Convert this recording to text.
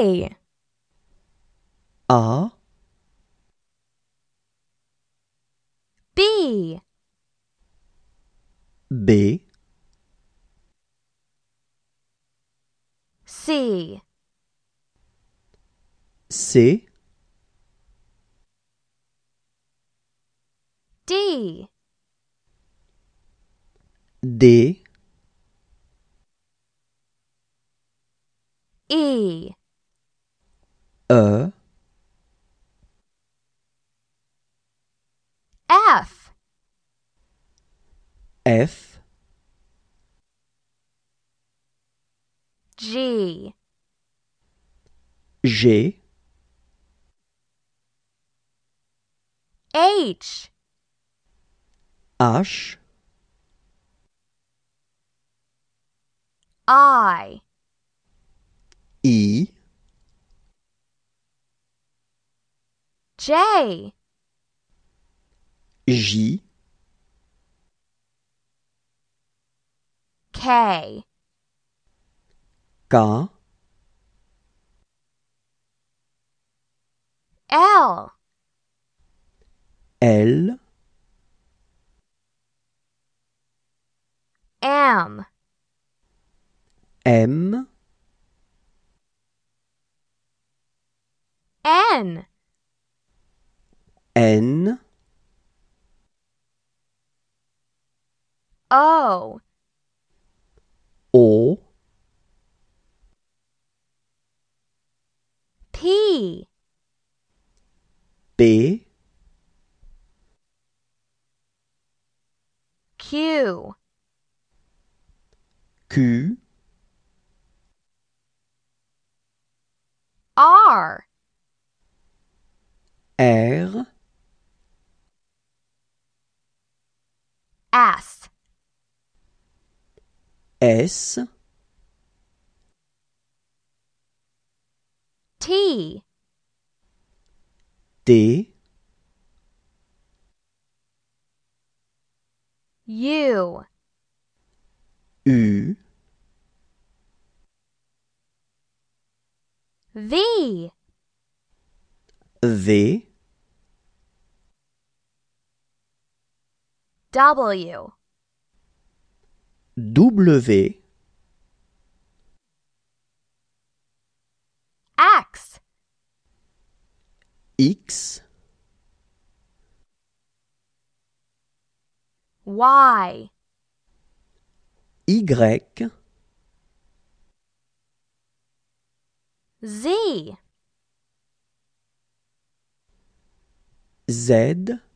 A R B B C C D D E a F F G G H H I E J. J. K. K. L. L. M. M. N. N O O P B Q Q ass S T D U U V V W W X X Y Y Z Z